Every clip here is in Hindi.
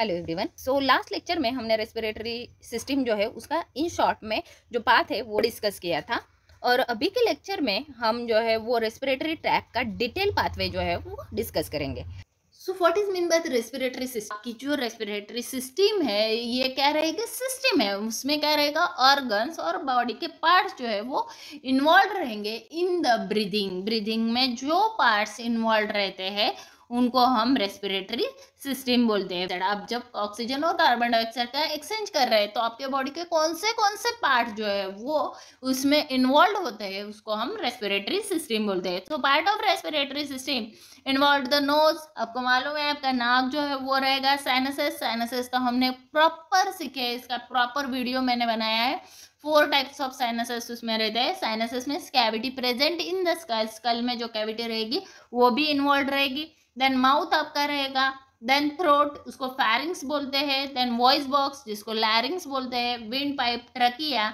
hello everyone so last lecture में हमने रेस्पिरेटरी सिस्टम जो है उसका इन शॉर्ट में जो पाथ है वो डिस्कस किया था और अभी के लेक्चर में हम जो है वो रेस्पिरेटरी ट्रैक का डिटेल पाथवे जो है वो डिस्कस करेंगे so what is mean by the respiratory system की जो रेस्पिरेटरी सिस्टम है ये क्या रहेगा सिस्टम है उसमें क्या रहेगा ऑर्गन्स और बॉडी के पार्ट्स जो है वो इन्वॉल्व रहेंगे इन द ब्रीदिंग ब्रीदिंग में जो पार्ट्स इन्वॉल्व रहते हैं उनको हम रेस्पिरेटरी सिस्टम बोलते हैं आप जब ऑक्सीजन और कार्बन डाइऑक्साइड का एक्सचेंज कर रहे हैं तो आपके बॉडी के कौन से कौन से पार्ट जो है वो उसमें इन्वॉल्व होते हैं उसको हम रेस्पिरेटरी सिस्टम बोलते हैं तो part of respiratory system involve the nose आपको मालूम है आपका नाक जो है वो रहेगा साइनसेस साइनसेस तो हमने प्रॉपर सीखे इसका प्रॉपर वीडियो मैंने बनाया है फोर टाइप्स ऑफ साइनसेस उसमें रहते हैं साइनसेस में cavity present in the skull skull में जो कैविटी रहेगी वो भी इन्वॉल्व रहेगी देन माउथ आपका रहेगा देन थ्रोट उसको फैरिंग्स बोलते हैं देन वॉइस बॉक्स जिसको लैरिंग्स बोलते हैं windpipe trachea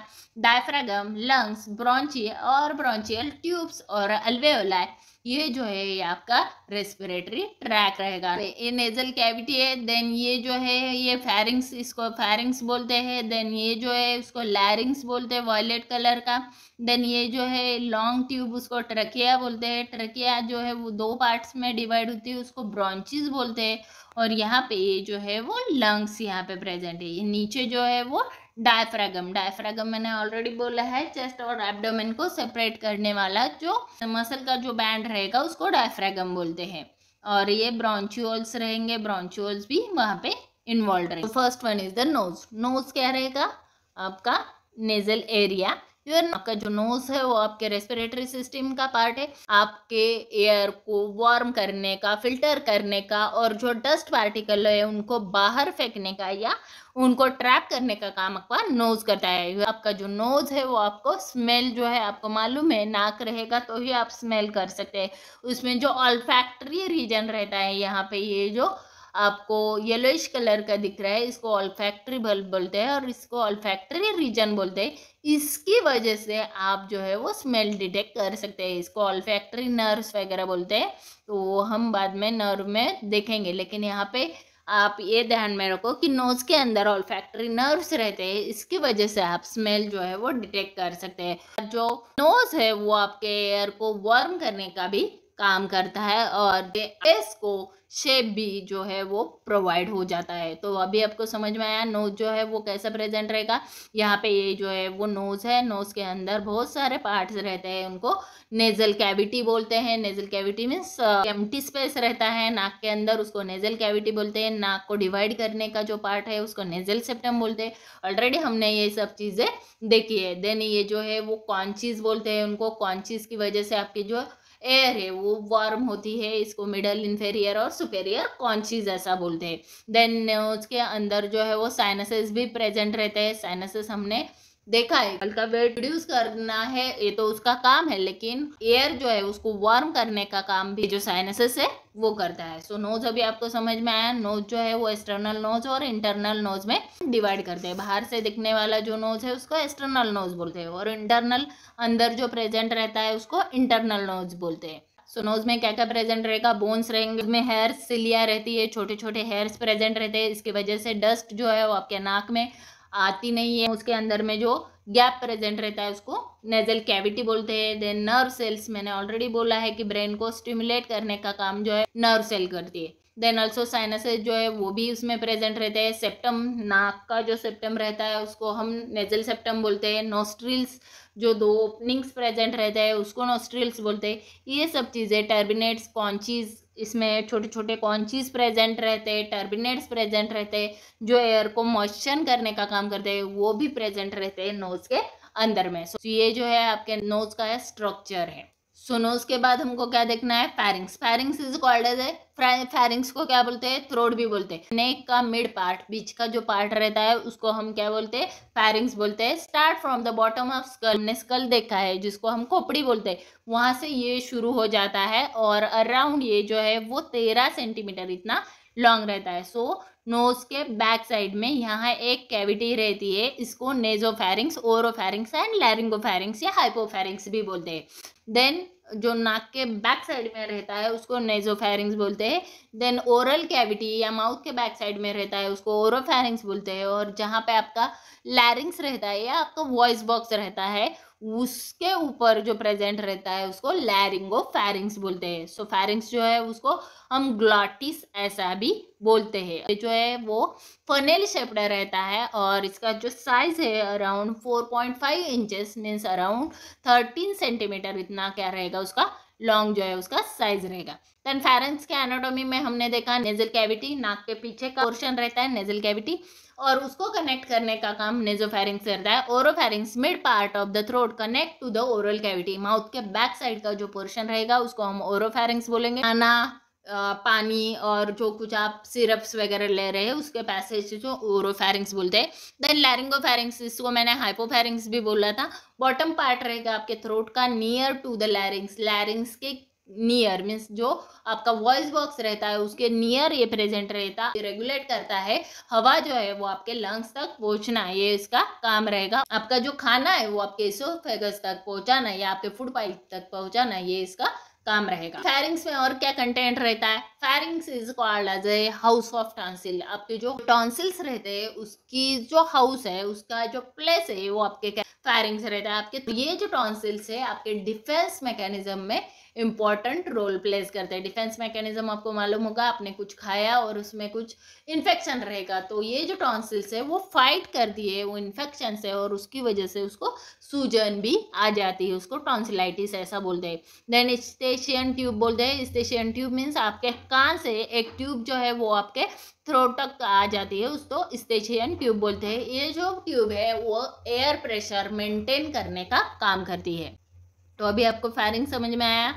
diaphragm lungs bronchial और ब्रॉन्चियल ट्यूब्स और अल्वेओलाई ये जो है ये आपका रेस्पिरेटरी ट्रैक रहेगा ये नेजल कैविटी है देन ये जो है ये फेरिंग्स इसको फेरिंग्स बोलते हैं देन ये जो है उसको लैरिंग्स बोलते हैं वॉयलेट कलर का देन ये जो है लॉन्ग ट्यूब उसको ट्रकिया बोलते हैं ट्रकिया जो है वो दो पार्ट्स में डिवाइड होती है उसको ब्रॉन्चिज बोलते हैं और यहाँ पे ये जो है वो लंग्स यहाँ पे प्रेजेंट है ये नीचे जो है वो डायफ्रेगम डायफ्रेगम मैंने ऑलरेडी बोला है चेस्ट और एबडोमेन को सेपरेट करने वाला जो मसल का जो बैंड रहेगा उसको डायफ्रेगम बोलते हैं और ये ब्रॉन्च्यूल्स रहेंगे ब्रॉन्च्यूल्स भी वहाँ पे इन्वॉल्व रहेंगे first one is the nose nose क्या रहेगा आपका नेजल एरिया यूर आपका जो नोज है वो आपके रेस्पिरेटरी सिस्टम का पार्ट है आपके एयर को वार्म करने का फिल्टर करने का और जो डस्ट पार्टिकल है उनको बाहर फेंकने का या उनको ट्रैप करने का काम आपका नोज करता है आपका जो नोज है वो आपको स्मेल जो है आपको मालूम है नाक रहेगा तो ही आप स्मेल कर सकते हैं उसमें जो ऑल्फैक्ट्री रीजन रहता है यहाँ पे ये जो आपको येलोइश कलर का दिख रहा है इसको ऑल्फैक्ट्री बल्ब बोलते हैं और इसको ऑल्फैक्ट्री रीजन बोलते हैं इसकी वजह से आप जो है वो स्मेल डिटेक्ट कर सकते हैं इसको ऑल्फैक्ट्री नर्व्स वगैरह बोलते हैं तो वो हम बाद में नर्व में देखेंगे लेकिन यहाँ पे आप ये ध्यान में रखो कि नोज़ के अंदर ऑल्फैक्ट्री नर्व्स रहते हैं इसकी वजह से आप स्मेल जो है वो डिटेक्ट कर सकते हैं जो नोज़ है वो आपके एयर को वार्म करने का भी काम करता है और इसको को शेप भी जो है वो प्रोवाइड हो जाता है तो अभी आपको समझ में आया नोज जो है वो कैसा प्रेजेंट रहेगा यहाँ पे ये जो है वो नोज है नोज के अंदर बहुत सारे पार्ट्स रहते हैं उनको नेजल कैविटी बोलते हैं nasal cavity means empty space रहता है नाक के अंदर उसको नेजल कैविटी बोलते हैं नाक को डिवाइड करने का जो पार्ट है उसको नेजल सेप्टम बोलते हैं ऑलरेडी हमने ये सब चीज़ें देखी है देन ये जो है वो कॉन्चीज बोलते हैं उनको कॉन्चीज की वजह से आपकी जो एयर है वो वार्म होती है इसको मिडल इन्फेरियर और सुपेरियर कॉन्चीज ऐसा बोलते हैं देन उसके अंदर जो है वो साइनसेस भी प्रेजेंट रहते हैं साइनसेस हमने देखा है हल्का वेट रिड्यूस करना है ये तो उसका काम है लेकिन एयर जो है उसको वार्म करने का काम भी जो साइनसेस है वो करता है सो नोज अभी आपको समझ में आया नोज जो है वो एक्सटर्नल नोज और इंटरनल नोज में डिवाइड करते हैं बाहर से दिखने वाला जो नोज है उसको एक्सटर्नल नोज बोलते हैं और इंटरनल अंदर जो प्रेजेंट रहता है उसको इंटरनल नोज बोलते हैं सो so, नोज में क्या क्या प्रेजेंट रहेगा बोन्स रहेंगे उसमें हेयर्स सिलिया रहती है छोटे छोटे हेयर्स प्रेजेंट रहते हैं इसकी वजह से डस्ट जो है वो आपके नाक में आती नहीं है उसके अंदर में जो गैप प्रेजेंट रहता है उसको नेजल कैविटी बोलते हैं देन नर्व सेल्स मैंने ऑलरेडी बोला है कि ब्रेन को स्टिमुलेट करने का काम जो है नर्व सेल करती है देन ऑल्सो साइनसेस जो है वो भी उसमें प्रेजेंट रहते हैं सेप्टम नाक का जो सेप्टम रहता है उसको हम नेजल सेप्टम बोलते हैं नोस्ट्रिल्स जो दो ओपनिंग्स प्रेजेंट रहता है उसको नोस्ट्रिल्स बोलते हैं ये सब चीज़ें टर्बिनेट्स कॉन्चीज इसमें छोटे छोटे कॉन्चीज प्रेजेंट रहते हैं टर्बिनेट्स प्रेजेंट रहते हैं जो एयर को मॉइस्चर करने का काम करते हैं वो भी प्रेजेंट रहते हैं नोज़ के अंदर में सो so, ये जो है आपके नोज़ का स्ट्रक्चर है सुनो उसके बाद हमको क्या देखना है pharynx pharynx is called as a pharynx को क्या बोलते हैं थ्रोड भी बोलते हैं नेक का मिड पार्ट बीच का जो पार्ट रहता है उसको हम क्या बोलते हैं फैरिंग्स बोलते हैं start from the bottom of skull ने स्कल देखा है जिसको हम खोपड़ी बोलते हैं वहां से ये शुरू हो जाता है और अराउंड ये जो है वो तेरह सेंटीमीटर इतना लॉन्ग रहता है सो so, नोज के बैक साइड में यहाँ एक कैविटी रहती है इसको नेजोफेरिंग्स ओरोफेरिंग्स एंड लैरिंगोफेरिंग्स या हाइपोफेरिंग्स भी बोलते हैं देन जो नाक के बैक साइड में रहता है उसको नेजोफेरिंग्स बोलते हैं देन ओरल कैविटी या माउथ के बैक साइड में रहता है उसको ओरोफेरिंग्स बोलते हैं और जहाँ पे आपका लैरिंग्स रहता है या आपका वॉइस बॉक्स रहता है उसके ऊपर जो प्रेजेंट रहता है उसको लैरिंगो फैरिंग्स बोलते हैं सो फेरिंग्स जो है उसको हम ग्लॉटिस ऐसा भी बोलते हैं जो है वो फनेल शेप्ड रहता है और इसका जो साइज है around four point five inches means around thirteen centimetre इतना क्या रहेगा उसका लॉन्ग जो है उसका साइज रहेगा देन फेरेंस के एनाटोमी में हमने देखा नेजल कैविटी नाक के पीछे का पोर्शन रहता है नेजल कैविटी और उसको कनेक्ट करने का काम नेजो फेरिंग्स करता है oropharynx mid part of the throat connect to the oral cavity mouth के बैक साइड का जो पोर्शन रहेगा उसको हम ओरो फेरिंग्स बोलेंगे आना पानी और जो कुछ आप सिरप्स वगैरह ले रहे हैं उसके पैसे जो फेरिंग्स बोलते हैं देन फेरिंग्स इसको मैंने हाइपोफेरिंग्स भी बोला था बॉटम पार्ट रहेगा आपके थ्रोट का near to the larynx larynx के नियर मीन्स जो आपका वॉइस बॉक्स रहता है उसके नियर ये प्रेजेंट रहता है रेगुलेट करता है हवा जो है वो आपके लंग्स तक पहुंचना ये इसका काम रहेगा आपका जो खाना है वो आपके इसोफेगस तक पहुंचाना या आपके फूड पाइप तक पहुंचाना ये इसका काम रहेगा फायरिंग्स में और क्या कंटेंट रहता है pharynx is called as a house of tonsil आपके जो टॉन्सिल्स रहते हैं उसकी जो हाउस है उसका जो प्लेस है वो आपके फायरिंग्स रहता है आपके ये जो टॉन्सिल्स है आपके डिफेंस मैकेनिज्म में इंपॉर्टेंट रोल प्लेस करते हैं डिफेंस मैकेनिज्म आपको मालूम होगा आपने कुछ खाया और उसमें कुछ इन्फेक्शन रहेगा तो ये जो टॉन्सिल्स है वो फाइट कर दिए वो इन्फेक्शन से और उसकी वजह से उसको सूजन भी आ जाती है उसको टॉन्सिलाइटिस ऐसा बोलते हैं देन स्टेशियन ट्यूब बोलते हैं स्टेशियन ट्यूब मीन्स आपके कान से एक ट्यूब जो है वो आपके थ्रोट तक आ जाती है उसको स्टेशियन ट्यूब बोलते हैं ये जो ट्यूब है वो एयर प्रेशर मेंटेन करने का काम करती है तो अभी आपको फैरिंग समझ में आया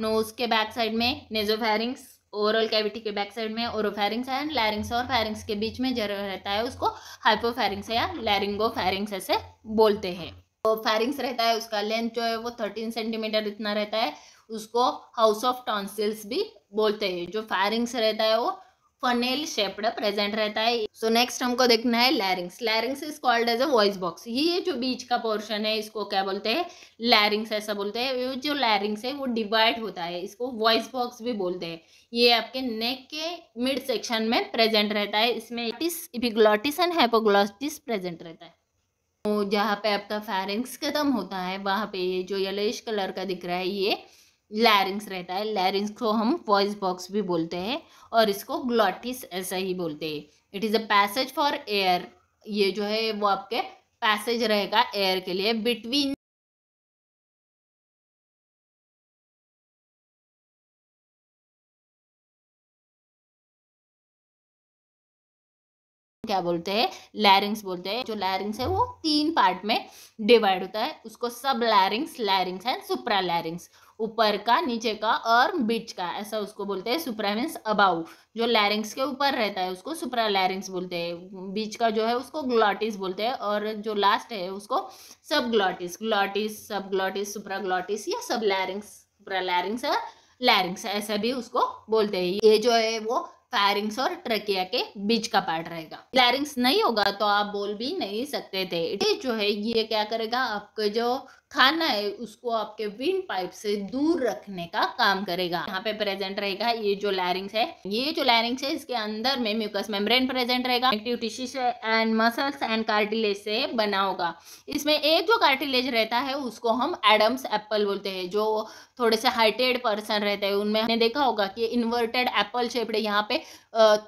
नोज़ के बैक साइड में नेजो फैरिंग्स ओवरऑल कैविटी के बैक साइड में ओरोफेरिंग्स एंड लैरिंग्स और फेरिंग्स के बीच में जरूर रहता है उसको हाइपोफेरिंग्स या लैरिंगो फेरिंग्स ऐसे बोलते हैं तो फेरिंग्स रहता है उसका लेंथ जो है वो थर्टीन सेंटीमीटर इतना रहता है उसको हाउस ऑफ टॉन्सिल्स भी बोलते हैं जो फेरिंग्स रहता है वो फनेल शेप्ड प्रेजेंट रहता है सो so नेक्स्ट हमको देखना है larynx larynx is called as a voice box ये जो बीच का पोर्शन है इसको क्या बोलते हैं लैरिंग्स ऐसा बोलते हैं जो लैरिंग्स है वो डिवाइड होता है इसको वॉइस बॉक्स भी बोलते हैं ये आपके नेक के मिड सेक्शन में प्रेजेंट रहता है इसमें इपिग्लॉटिस एंड हैपोग्लॉटिस प्रेजेंट रहता है तो जहाँ पे आपका फैरिंग्स खत्म होता है वहाँ पे ये जो येलोइश कलर का दिख रहा है ये लैरिंग्स रहता है लैरिंग्स को हम वॉइस बॉक्स भी बोलते हैं और इसको ग्लॉटिस ऐसा ही बोलते हैं it is a passage for air ये जो है वो आपके पैसेज रहेगा एयर के लिए बिटवीन क्या बोलते हैं लैरिंग्स बोलते हैं जो लैरिंग्स है वो तीन पार्ट में डिवाइड होता है उसको सब लैरिंग्स लैरिंग्स एंड सुप्रा लैरिंग्स ऊपर का नीचे का और बीच का ऐसा उसको बोलते हैं सुप्रा मीन्स अबाउ जो लैरिंग्स के ऊपर रहता है उसको सुप्रा लैरिंग्स बोलते हैं बीच का जो है उसको ग्लॉटिस बोलते हैं और जो लास्ट है उसको sub glottis glottis sub glottis supra glottis या सब लैरिंग्स सुप्रा लैरिंग्स है लैरिंग्स ऐसा भी उसको बोलते हैं ये जो है वो फायरिंग्स और ट्रकिया के बीच का पार्ट रहेगा लैरिंग्स नहीं होगा तो आप बोल भी नहीं सकते थे जो है ये क्या करेगा आपके जो खाना है उसको आपके विंड पाइप से दूर रखने का काम करेगा यहाँ पे प्रेजेंट रहेगा ये जो लैरिंग्स है ये जो लैरिंग्स है इसके अंदर में म्यूकस मेम्ब्रेन प्रेजेंट रहेगा active tissues and muscles and cartilage से बना होगा इसमें एक जो कार्टिलेज रहता है उसको हम एडम्स एप्पल बोलते हैं जो थोड़े से हाइटेड पर्सन रहते हैं उनमें हमने देखा होगा कि इन्वर्टेड एप्पल शेप्ड यहाँ पे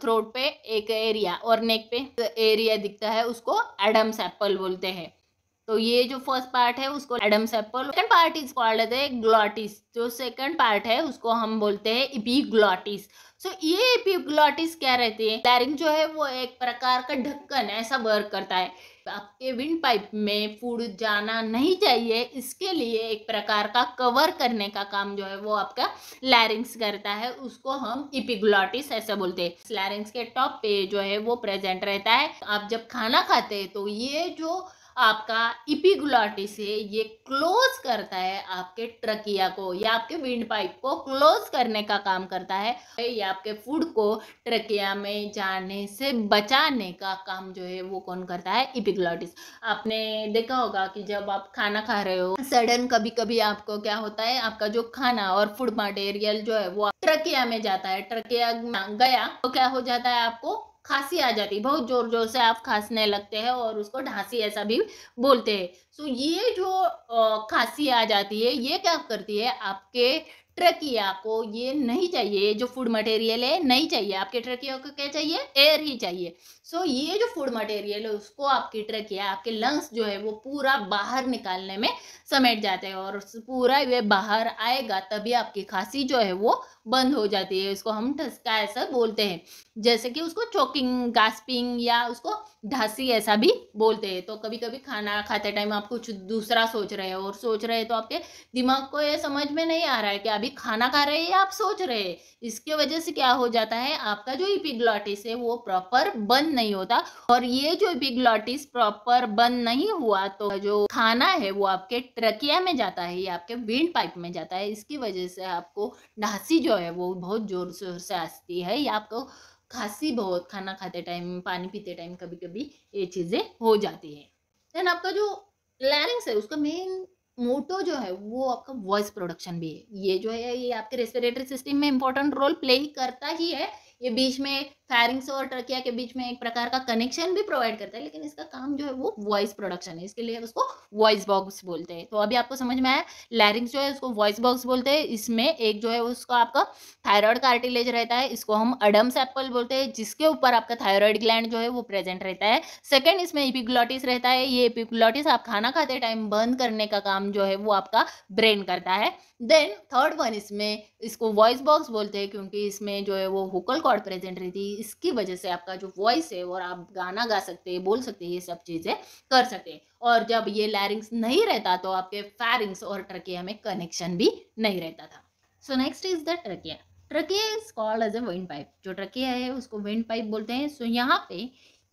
थ्रोट पे एक एरिया और नेक पे एरिया दिखता है उसको एडम्स एप्पल बोलते हैं तो ये जो फर्स्ट पार्ट है उसको Adam's apple second part is called the glottis जो सेकंड पार्ट है उसको हम बोलते हैं इपीग्लॉटिस सो so, ये इपीग्लॉटिस क्या रहते हैं लैरिंग जो है वो एक प्रकार का ढक्कन ऐसा वर्क करता है आपके विंड पाइप में फूड जाना नहीं चाहिए इसके लिए एक प्रकार का कवर करने का काम जो है वो आपका लैरिंग्स करता है उसको हम इपिग्लॉटिस ऐसा बोलते हैं लैरिंग्स के टॉप पे जो है वो प्रेजेंट रहता है आप जब खाना खाते हैं तो ये जो आपका इपिगुलाटी से ये क्लोज करता है आपके ट्रकिया को या आपके विंड पाइप को क्लोज करने का काम करता है या आपके फूड को ट्रकिया में जाने से बचाने का काम जो है वो कौन करता है इपिगुलाटिस आपने देखा होगा कि जब आप खाना खा रहे हो सडन कभी कभी आपको क्या होता है आपका जो खाना और फूड मटेरियल जो है वो ट्रकिया में जाता है ट्रकिया गया तो क्या हो जाता है आपको खांसी आ जाती है बहुत ज़ोर ज़ोर से आप खांसने लगते हैं और उसको ढांसी ऐसा भी बोलते हैं सो तो ये जो खांसी आ जाती है ये क्या करती है आपके ट्रकिया को ये नहीं चाहिए जो फूड मटेरियल है नहीं चाहिए आपके ट्रकिया को क्या चाहिए एयर ही चाहिए सो so, ये जो फूड मटेरियल है उसको आपकी ट्रकिया आपके लंग्स जो है वो पूरा बाहर निकालने में समेट जाते हैं और पूरा वे बाहर आएगा तभी आपकी खांसी जो है वो बंद हो जाती है उसको हम ठसका ऐसा बोलते हैं जैसे कि उसको चौकिंग गास्पिंग या उसको ढांसी ऐसा भी बोलते हैं तो कभी कभी खाना खाते टाइम आप कुछ दूसरा सोच रहे हो और सोच रहे हैं तो आपके दिमाग को ये समझ में नहीं आ रहा है कि आप अभी खाना खा रहे हैं आप सोच रहे हैं इसके वजह से क्या हो जाता है आपका जो इपिग्लॉटिस है वो प्रॉपर बंद नहीं होता और ये जो इपिग्लॉटिस प्रॉपर बंद नहीं हुआ तो जो खाना है वो आपके ट्रकिया में जाता है या आपके विंड पाइप में जाता है इसकी वजह से आपको ढांसी जो है वो बहुत जोर शोर से आती है या आपको खांसी बहुत खाना खाते टाइम पानी पीते टाइम कभी कभी ये चीज़ें हो जाती है देन आपका जो लैरिंग्स है उसका मेन मोटो जो है वो आपका वॉइस प्रोडक्शन भी है ये जो है ये आपके रेस्पिरेटरी सिस्टम में इंपॉर्टेंट रोल प्ले करता ही है ये बीच में फैरिंग्स और ट्रकिया के बीच में एक प्रकार का कनेक्शन भी प्रोवाइड करता है लेकिन इसका काम जो है वो वॉइस प्रोडक्शन है इसके लिए उसको वॉइस बॉक्स बोलते हैं तो अभी आपको समझ में आया लैरिंग्स जो है उसको वॉइस बॉक्स बोलते हैं इसमें एक जो है उसका आपका थायरॉयड कार्टिलेज रहता है इसको हम अडम्स एप्पल बोलते हैं जिसके ऊपर आपका थायरॉयड ग्लैंड जो है वो प्रेजेंट रहता है सेकेंड इसमें इपिग्लॉटिस रहता है ये इपिग्लॉटिस आप खाना खाते टाइम बर्न करने का काम जो है वो आपका ब्रेन करता है देन थर्ड वन इसमें इसको वॉइस बॉक्स बोलते हैं क्योंकि इसमें जो है वो हुकल और प्रेजेंट रहती है इसकी वजह से आपका जो वॉइस है और आप गाना गा सकते हैं बोल सकते हैं ये सब चीज़ें कर सकते हैं और जब ये लैरिंग्स नहीं रहता तो आपके फैरिंग्स और ट्रकिया में कनेक्शन भी नहीं रहता था so next is the trachea trachea is called as a windpipe जो ट्रकिया है उसको विंड पाइप बोलते हैं सो so, यहाँ पे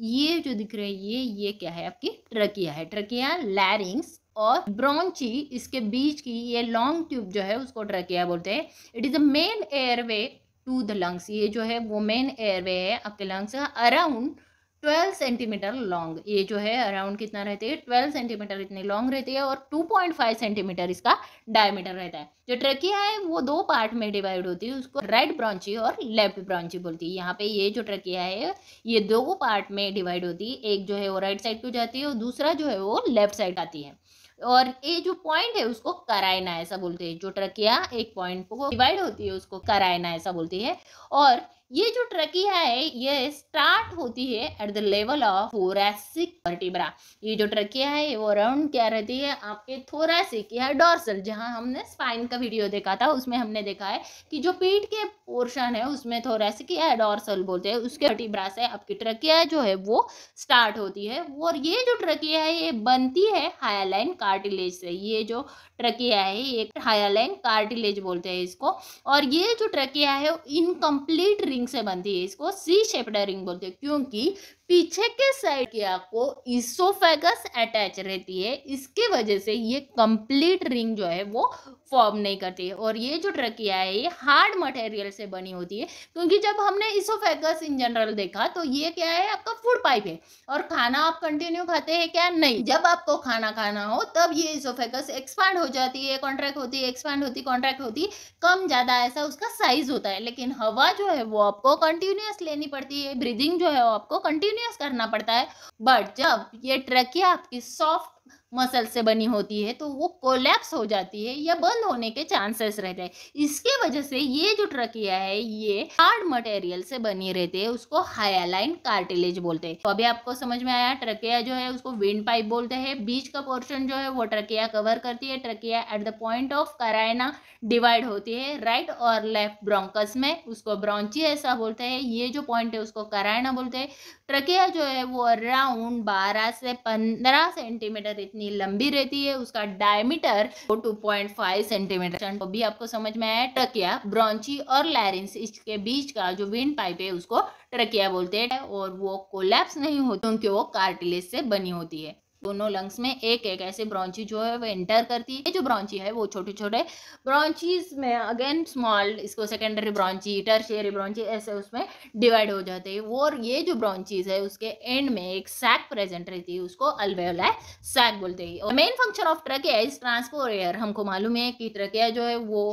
ये जो दिख रही है ये ये क्या है आपकी ट्रकिया है ट्रकिया लैरिंग्स और ब्रॉन्ची इसके बीच की ये लॉन्ग ट्यूब जो है उसको ट्रकिया बोलते हैं it is a main airway to the lungs ये जो है वो मेन एयरवे है आपके लंग्स का अराउंड ट्वेल्व सेंटीमीटर लॉन्ग ये जो है अराउंड कितना रहते हैं ट्वेल्व सेंटीमीटर इतने लॉन्ग रहती है और टू पॉइंट फाइव सेंटीमीटर इसका डायमीटर रहता है जो ट्रकिया है वो दो पार्ट में डिवाइड होती है उसको राइट ब्रांची और लेफ्ट ब्रांची बोलती है यहाँ पे ये जो ट्रकिया है ये दो पार्ट में डिवाइड होती है एक जो है वो राइट साइड को जाती है और दूसरा जो है वो लेफ्ट साइड आती है और ये जो पॉइंट है उसको कराइना ऐसा बोलते हैं जो ट्रकिया एक पॉइंट को डिवाइड होती है उसको कराइना ऐसा बोलती है और ये जो ट्रकिया है ये स्टार्ट होती है at the level of thoracic vertebra ये जो ट्रकिया है वो अराउंड क्या रहती है आपके थोरेसिक या डॉर्सल जहाँ हमने स्पाइन का वीडियो देखा था उसमें हमने देखा है कि जो पीठ के पोर्शन है उसमें थोरेसिक या डॉर्सल बोलते हैं उसके वर्टिब्रा से आपकी ट्रकिया जो है वो स्टार्ट होती है और ये जो ट्रकिया है ये बनती है हायालाइन कार्टिलेज से ये जो ट्रकिया है ये हायालाइन कार्टिलेज बोलते हैं इसको और ये जो ट्रकिया है इनकम्प्लीट रिंग से बनती है इसको सी शेप्ड रिंग बोलते हैं क्योंकि पीछे के साइड की आपको इसोफेगस अटैच रहती है इसकी वजह से ये कंप्लीट रिंग जो है वो फॉर्म नहीं करती है और ये जो ट्रकिया है ये हार्ड मटेरियल से बनी होती है क्योंकि जब हमने इसोफेगस इन जनरल देखा तो ये क्या है आपका फूड पाइप है और खाना आप कंटिन्यू खाते हैं क्या नहीं जब आपको खाना खाना हो तब ये इसोफेगस एक्सपांड हो जाती है कॉन्ट्रैक्ट होती है एक्सपांड होती कॉन्ट्रैक्ट होती कम ज़्यादा ऐसा उसका साइज होता है लेकिन हवा जो है वो आपको कंटिन्यूस लेनी पड़ती है ब्रीदिंग जो है वो आपको कंटिन्यू कंटिन्यूस करना पड़ता है बट जब ये ट्रकिया आपकी सॉफ्ट मसल से बनी होती है तो वो कोलैप्स हो जाती है या बंद होने के चांसेस रहते हैं इसके वजह से ये जो ट्रकिया है ये हार्ड मटेरियल से बनी रहती है उसको हायालाइन कार्टिलेज बोलते हैं तो अभी आपको समझ में आया ट्रकिया जो है उसको विंड पाइप बोलते हैं बीच का पोर्शन जो है वो ट्रकिया कवर करती है trachea at the point of carina divide होती है राइट और लेफ्ट ब्रोंकस में उसको ब्रॉन्ची ऐसा बोलते हैं ये जो पॉइंट है उसको कराइना बोलते हैं ट्रकिया जो है वो अराउंड बारह से पंद्रह सेंटीमीटर इतनी कितनी लंबी रहती है उसका diameter two point five centimetre तो भी आपको समझ में आया ट्रकिया ब्रॉन्ची और लैरिंग इसके बीच का जो विंड पाइप है उसको ट्रकिया बोलते हैं और वो कोलैप्स नहीं होती क्योंकि वो कार्टिलेज से बनी होती है दोनों लंग्स में एक एक ऐसे ब्रॉन्ची जो है वो एंटर करती है जो ब्रॉन्ची है वो छोटे छोटे ब्रॉन्चीज में अगेन स्मॉल इसको सेकेंडरी ब्रॉन्ची टर्शियरी ब्रॉन्ची ऐसे उसमें डिवाइड हो जाते हैं और ये जो ब्रॉन्चीज है उसके एंड में एक सैक प्रेजेंट रहती है उसको अलवेलाय सैक बोलते ही और main function of trachea is transport air हमको मालूम है कि ट्रकिया जो है वो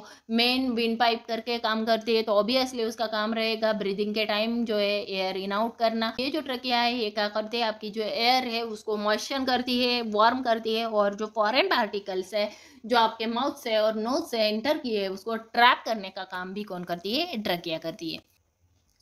मेन विंड पाइप करके काम करती है तो ऑब्वियसली उसका काम रहेगा ब्रीदिंग के टाइम जो है एयर इन आउट करना ये जो ट्रकिया है ये क्या करते हैं आपकी जो एयर है उसको मॉइस्चर करती है वार्म करती है और जो फॉरेन पार्टिकल्स है जो आपके माउथ से और नोज से इंटर किए उसको ट्रैप करने का काम भी कौन करती है ट्रकिया करती है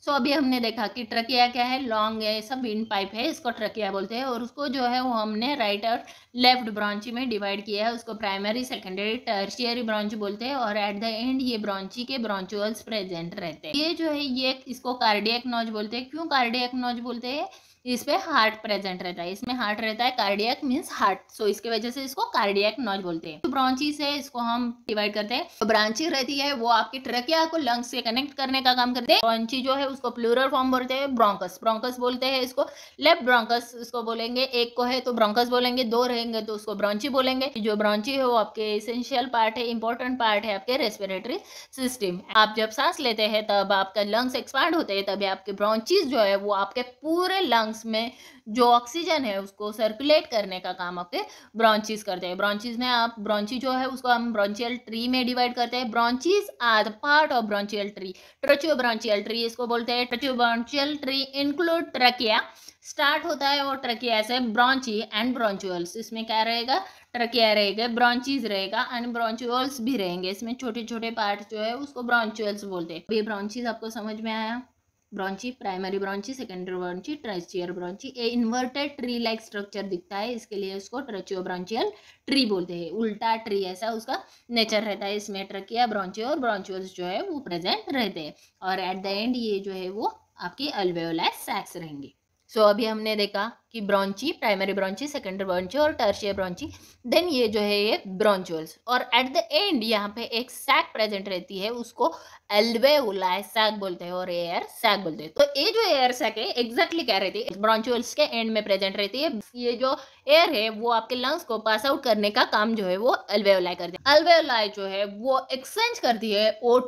सो so, अभी हमने देखा कि ट्रकिया क्या है लॉन्ग है सब इन पाइप है इसको ट्रकिया बोलते हैं और उसको जो है वो हमने राइट और लेफ्ट ब्रांच में डिवाइड किया है उसको प्राइमरी सेकेंडरी टर्शियरी ब्रांच बोलते हैं और एट द एंड ये ब्रांची के ब्रांचुअल्स प्रेजेंट रहते हैं ये जो है ये इसको कार्डियक नॉज बोलते हैं क्यों कार्डियक नॉज बोलते हैं इसमें हार्ट प्रेजेंट रहता है इसमें हार्ट रहता है कार्डियक मीन्स हार्ट सो इसके वजह से इसको कार्डियक नॉज बोलते हैं तो है इसको हम डिवाइड करते हैं तो ब्रांची रहती है वो आपकी ट्रकिया को लंग्स से कनेक्ट करने का काम करते हैं ब्रांची जो है उसको प्लूरल फॉर्म बोलते हैं ब्रोंकस ब्रोंकस बोलते हैं इसको लेफ्ट ब्रोंकस उसको बोलेंगे एक को है तो ब्रोंकस बोलेंगे दो रहेंगे तो उसको ब्रांची बोलेंगे जो ब्रांची है वो आपके इसेंशियल पार्ट है इंपॉर्टेंट पार्ट है आपके रेस्पिरेटरी सिस्टम आप जब सांस लेते हैं तब आपका लंग्स एक्सपांड होते हैं तभी आपके ब्रांचिस जो है वो आपके पूरे लंग्स लंग्स में जो ऑक्सीजन है उसको सर्कुलेट करने का काम आपके ब्रांचेस करते हैं ब्रांचेस में आप ब्रांची जो है उसको हम ब्रांचियल ट्री में डिवाइड करते हैं branches are part of bronchial tree tracheobronchial tree इसको बोलते हैं tracheobronchial tree include trachea start होता है और ट्रकिया से ब्रांची एंड ब्रांचुअल्स इसमें क्या रहेगा ट्रकिया रहेगा ब्रांचीज रहेगा एंड ब्रांचुअल्स भी रहेंगे इसमें छोटे छोटे पार्ट जो है उसको ब्रांचुअल्स बोलते हैं ये ब्रांचीज आपको समझ में आया ब्रांची प्राइमरी ब्रांची सेकेंडरी ब्रांची ट्रेचियर ब्रांची ये इन्वर्टेड ट्री लाइक स्ट्रक्चर दिखता है इसके लिए उसको ट्रेचियो ब्रांचियल ट्री बोलते हैं उल्टा ट्री ऐसा उसका नेचर रहता है इसमें ट्रकिया ब्रांची और ब्रांचियोल्स जो है वो प्रेजेंट रहते हैं और एट द एंड ये जो है वो आपके अल्वेओलास सैक्स रहेंगे सो so, अभी हमने देखा कि ब्रॉन्ची प्राइमरी ब्रॉन्ची सेकेंडरी ब्रॉन्ची और टर्शियर ब्रॉन्ची देन ये जो है ये ब्रॉन्चुअल्स और एट द एंड यहाँ पे एक सैक प्रेजेंट रहती है उसको एल्वेउलाय सैक बोलते हैं और एयर सैक बोलते हैं तो ये जो एयर सैक है एग्जैक्टली क्या रहती है ब्रॉन्चुअल्स के एंड में प्रेजेंट रहती है ये जो एयर है वो आपके लंग्स को पास आउट करने का काम जो है वो एल्वेउलाय करती है एल्वेउलाय जो है वो एक्सचेंज करती है ओ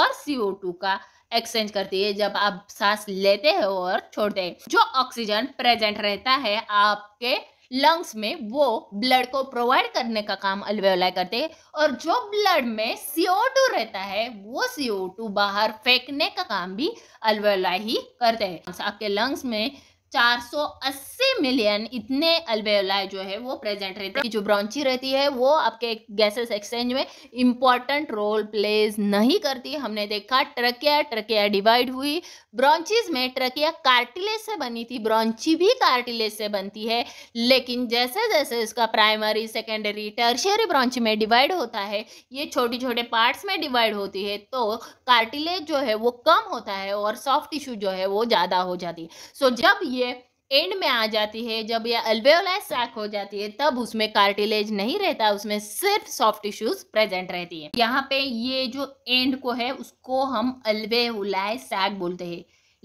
और सीओ का एक्सचेंज करती है जब आप सांस लेते हैं और छोड़ते हैं जो ऑक्सीजन प्रेजेंट रहता है आपके लंग्स में वो ब्लड को प्रोवाइड करने का काम अल्वेलाई करते हैं और जो ब्लड में सीओ टू रहता है वो सीओ टू बाहर फेंकने का काम भी अल्वेलाई ही करते हैं आपके लंग्स में 480 मिलियन इतने अल्वेलाई जो है वो प्रेजेंट रहती है जो ब्रांची रहती है वो आपके गैसेस एक्सचेंज में इंपॉर्टेंट रोल प्लेज नहीं करती हमने देखा ट्रकिया ट्रकिया डिवाइड हुई ब्रांचीज में ट्रकिया कार्टिलेज से बनी थी ब्रांची भी कार्टिलेज से बनती है लेकिन जैसे जैसे इसका प्राइमरी सेकेंडरी टर्शरी ब्रांच में डिवाइड होता है ये छोटे छोटे पार्ट्स में डिवाइड होती है तो कार्टिलेज जो है वो कम होता है और सॉफ्ट टिश्यू जो है वो ज़्यादा हो जाती है सो जब ये है एंड में आ जाती है जब यह अल्वेओलाई सैक हो जाती है तब उसमें कार्टिलेज नहीं रहता उसमें सिर्फ सॉफ्ट टिश्यूज प्रेजेंट रहती है यहाँ पे ये जो एंड को है उसको हम अल्वेओलाई सैक बोलते हैं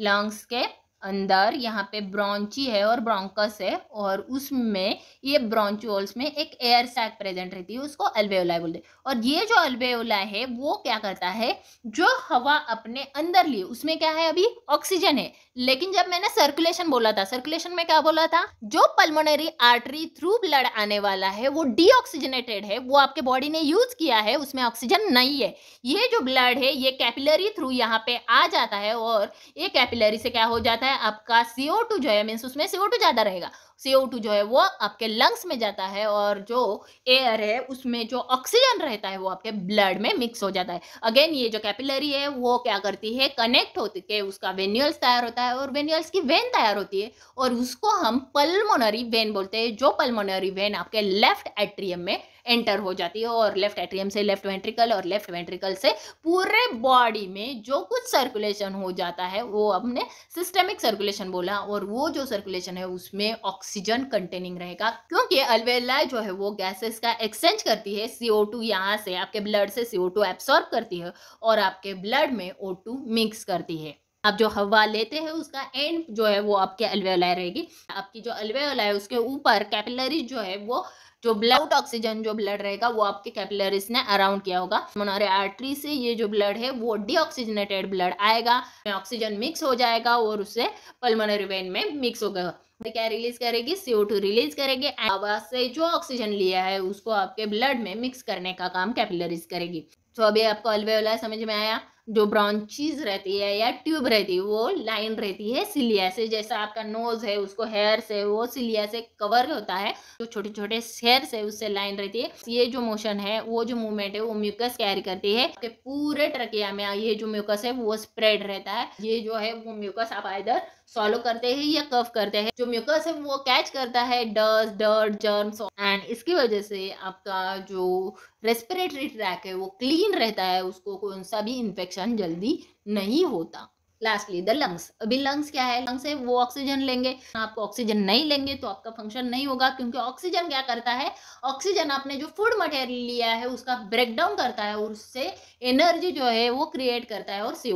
लंग्स के अंदर यहाँ पे ब्रॉन्ची है और ब्रोंकस है और उसमें ये ब्रॉन्चुअल्स में एक एयर सैक प्रेजेंट रहती है उसको अल्वेओलाई बोलते हैं और ये जो अल्वेओला है वो क्या करता है जो हवा अपने अंदर लिए उसमें क्या है अभी ऑक्सीजन है लेकिन जब मैंने सर्कुलेशन बोला था सर्कुलेशन में क्या बोला था जो पल्मोनरी आर्टरी थ्रू ब्लड आने वाला है वो डीऑक्सीजनेटेड है वो आपके बॉडी ने यूज किया है उसमें ऑक्सीजन नहीं है ये जो ब्लड है ये कैपिलरी थ्रू यहाँ पे आ जाता है और ये कैपिलरी से क्या हो जाता है है आपका सीओ टू जो है मीन्स उसमें सीओ टू ज्यादा रहेगा सी जो है वो आपके लंग्स में जाता है और जो एयर है उसमें जो ऑक्सीजन रहता है वो आपके ब्लड में मिक्स हो जाता है अगेन ये जो कैपिलरी है वो क्या करती है कनेक्ट होती है उसका वेन्यूल्स तैयार होता है और वेन्यूल्स की वेन तैयार होती है और उसको हम पल्मोनरी वेन बोलते हैं जो पल्मोनरी वेन आपके लेफ्ट एट्रियम में एंटर हो जाती है और लेफ्ट एट्रियम से लेफ्ट वेंट्रिकल और लेफ्ट वेंट्रिकल से पूरे बॉडी में जो कुछ सर्कुलेशन हो जाता है वो हमने सिस्टेमिक सर्कुलेशन बोला और वो जो सर्कुलेशन है उसमें ऑक्सीजन ऑक्सीजन कंटेनिंग रहेगा क्योंकि अलवेला जो है वो गैसेस का एक्सचेंज करती है सीओ टू यहाँ से आपके ब्लड से सीओ टू एब्सॉर्ब करती है और आपके ब्लड में ओ टू मिक्स करती है आप जो हवा लेते हैं उसका एंड जो है वो आपके अलवेलाई रहेगी आपकी जो अलवेला है उसके ऊपर कैपिलरी जो है वो जो ब्लड ऑक्सीजन जो ब्लड रहेगा वो आपके कैपिलरीज ने अराउंड किया होगा मोनोरे आर्टरी से ये जो ब्लड है वो डीऑक्सीजनेटेड ब्लड आएगा ऑक्सीजन मिक्स हो जाएगा और उससे पल्मोनरी वेन में मिक्स होगा क्या रिलीज करेगी सीओ टू रिलीज करेगी आवाज से जो ऑक्सीजन लिया है उसको आपके ब्लड में मिक्स करने का काम कैपिलरीज करेगी तो अभी आपको अल्वेओला समझ में आया जो ब्रांचीज रहती है या ट्यूब रहती है वो लाइन रहती है सिलिया से जैसा आपका नोज है उसको हेयर से वो सिलिया से कवर होता है जो छोटे छोटे हेयर से उससे लाइन रहती है ये जो मोशन है वो जो मूवमेंट है वो म्यूकस कैरी करती है पूरे ट्रकिया में ये जो म्यूकस है वो स्प्रेड रहता है ये जो है वो म्यूकस आप आयदर सॉलो करते हैं या कफ करते हैं जो म्यूकस है वो कैच करता है डस्ट डर्ट जर्म्स एंड इसकी वजह से आपका जो रेस्पिरेटरी ट्रैक है वो क्लीन रहता है उसको कौन सा भी इन्फेक्शन जल्दी नहीं होता लास्टली द लंग्स अभी लंग्स क्या है लंग्स है वो ऑक्सीजन लेंगे आप ऑक्सीजन नहीं लेंगे तो आपका फंक्शन नहीं होगा क्योंकि ऑक्सीजन क्या करता है ऑक्सीजन आपने जो फूड मटेरियल लिया है उसका ब्रेकडाउन करता है और उससे एनर्जी जो है वो क्रिएट करता है और सी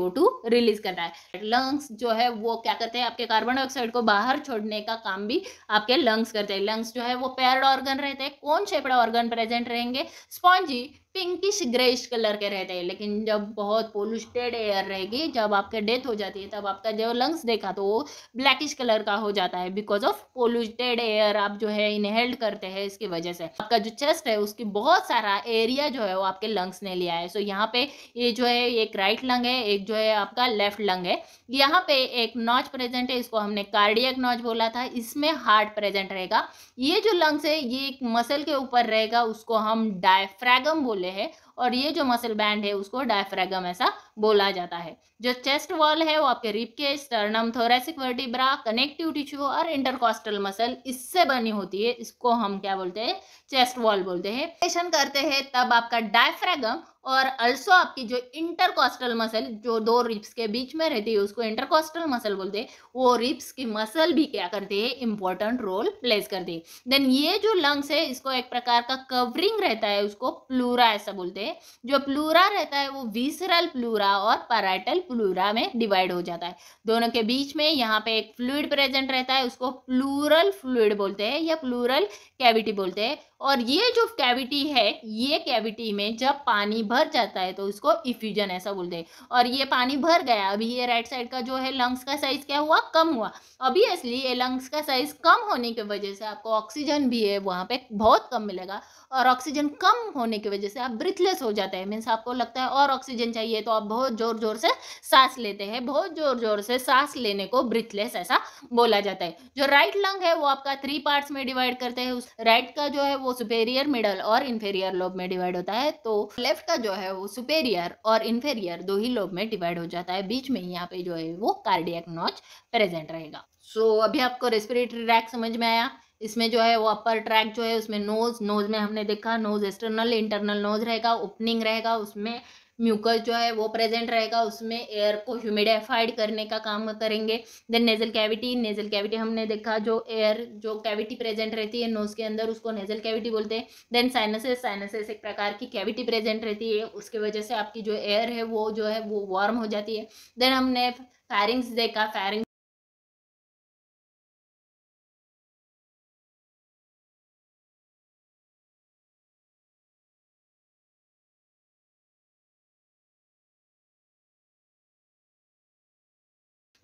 रिलीज करता है लंग्स जो है वो क्या करते हैं आपके कार्बन डाइऑक्साइड को बाहर छोड़ने का काम भी आपके लंग्स करते हैं लंग्स जो है वो पेयर्ड ऑर्गन रहते हैं कौन शेपड़ा ऑर्गन प्रेजेंट रहेंगे स्पॉन्जी पिंकिश ग्रेइश कलर के रहते हैं लेकिन जब बहुत पोल्यूटेड एयर रहेगी जब आपके डेथ हो जाती है तब आपका जो लंग्स देखा तो वो ब्लैकिश कलर का हो जाता है बिकॉज ऑफ पोल्यूटेड एयर आप जो है इनहेल्ड करते हैं इसकी वजह से आपका जो चेस्ट है उसकी बहुत सारा एरिया जो है वो आपके लंग्स ने लिया है सो so, यहाँ पे ये जो है एक राइट लंग है एक जो है आपका लेफ्ट लंग है यहाँ पे एक नॉच प्रेजेंट है इसको हमने कार्डियक नॉच बोला था इसमें हार्ट प्रेजेंट रहेगा ये जो लंग्स है ये एक मसल के ऊपर रहेगा उसको हम डायफ्रैगम बोले बोले है और ये जो मसल बैंड है उसको डायफ्रेगम ऐसा बोला जाता है जो चेस्ट वॉल है वो आपके रिप के sternum thoracic vertebra connective tissue और इंटरकॉस्टल मसल इससे बनी होती है इसको हम क्या बोलते हैं चेस्ट वॉल बोलते हैं पेशन करते हैं तब आपका डायफ्रेगम और अल्सो आपकी जो इंटरकॉस्टल मसल जो दो रिप्स के बीच में रहती है उसको इंटरकॉस्टल मसल बोलते हैं वो रिप्स की मसल भी क्या करते हैं इंपॉर्टेंट रोल प्लेस करते है देन ये जो लंग्स है इसको एक प्रकार का कवरिंग रहता है उसको प्लूरा ऐसा बोलते हैं जो प्लूरा रहता है वो विसरल प्लूरा प्लूरा और पैराइटल प्लूरा में डिवाइड हो जाता है दोनों के बीच में यहाँ पे एक फ्लूड प्रेजेंट रहता है उसको प्लूरल फ्लूड बोलते हैं या प्लूरल कैविटी बोलते हैं और ये जो कैविटी है ये कैविटी में जब पानी भर जाता है तो उसको इफ्यूजन ऐसा बोलते हैं और ये पानी भर गया अभी ये राइट साइड का जो है लंग्स का साइज क्या हुआ कम हुआ ऑब्वियसली ये लंग्स का साइज कम होने की वजह से आपको ऑक्सीजन भी है वहाँ पे बहुत कम मिलेगा और ऑक्सीजन कम होने की वजह से आप ब्रिथलेस हो जाते हैं मीन्स आपको लगता है और ऑक्सीजन चाहिए तो आप बहुत जोर जोर से सांस लेते हैं बहुत जोर जोर से सांस लेने को ब्रिथलेस ऐसा बोला जाता है जो राइट लंग है वो आपका थ्री पार्ट्स में डिवाइड करते हैं उस राइट का जो है वो सुपेरियर मिडल और इन्फेरियर लोब में डिवाइड होता है तो लेफ्ट का जो है वो सुपेरियर और इन्फेरियर दो ही लोब में डिवाइड हो जाता है बीच में ही यहाँ पे जो है वो कार्डियक नॉच प्रेजेंट रहेगा सो so, अभी आपको रेस्पिरेटरी ट्रैक समझ में आया इसमें जो है वो अपर ट्रैक जो है उसमें नोज नोज में हमने देखा नोज एक्सटर्नल इंटरनल नोज रहेगा ओपनिंग रहेगा उसमें म्यूकस जो है वो प्रेजेंट रहेगा उसमें एयर को ह्यूमिडिफाइड करने का काम करेंगे then nasal cavity nasal cavity हमने देखा जो एयर जो कैविटी प्रेजेंट रहती है नोज के अंदर उसको नेजल कैविटी बोलते हैं देन साइनसेस साइनसेस एक प्रकार की कैविटी प्रेजेंट रहती है उसके वजह से आपकी जो एयर है वो जो है वो वार्म हो जाती है देन हमने फायरिंग्स देखा फायरिंग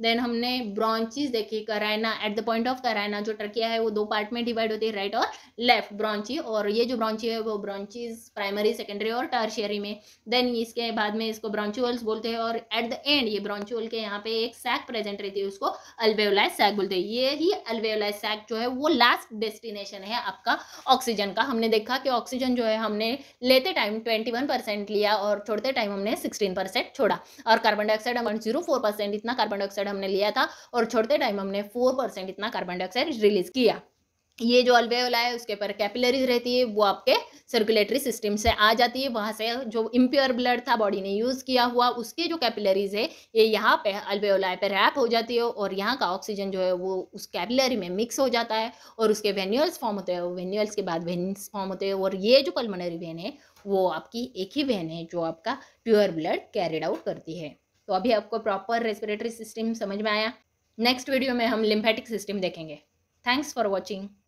देन हमने ब्रांचेस देखी carina at the point of carina जो ट्रकिया है वो दो पार्ट में डिवाइड होती है राइट और लेफ्ट ब्रांची और ये जो ब्रांची है वो ब्रांचेस प्राइमरी सेकेंडरी और टर्शियरी में देन इसके बाद में इसको ब्रांचुअल्स बोलते हैं और एट द एंड ये ब्रांचुअल के यहाँ पे एक सैक प्रेजेंट रहती है उसको अल्वेलाइज सैक बोलते हैं ये ही अल्वेलाइज सैक जो है वो लास्ट डेस्टिनेशन है आपका ऑक्सीजन का हमने देखा कि ऑक्सीजन जो है हमने लेते टाइम ट्वेंटी वन परसेंट लिया और छोड़ते टाइम हमने सिक्सटीन परसेंट छोड़ा और carbon dioxide zero four percent इतना कार्बन डाइऑक्साइड हमने लिया था और छोड़ते टाइम हमने फोर परसेंट इतना कार्बन डाइऑक्साइड रिलीज किया ये जो अल्वेओला है उसके ऊपर कैपिलरीज रहती है वो आपके सर्कुलेटरी सिस्टम से आ जाती है वहाँ से जो इम्प्योर ब्लड था बॉडी ने यूज़ किया हुआ उसके जो कैपिलरीज है ये यहाँ पे अल्वेओलाई पे रैप हो जाती है और यहाँ का ऑक्सीजन जो है वो उस कैपिलरी में मिक्स हो जाता है और उसके वेन्यूअल्स फॉर्म होते हैं वेन्यूअल्स के बाद वेन्स फॉर्म होते हैं और ये जो पल्मनरी वेन है वो आपकी एक ही वेन है जो आपका प्योर ब्लड कैरिड आउट करती है तो अभी आपको प्रॉपर रेस्पिरेटरी सिस्टम समझ में आया नेक्स्ट वीडियो में हम लिम्फेटिक सिस्टम देखेंगे थैंक्स फॉर वॉचिंग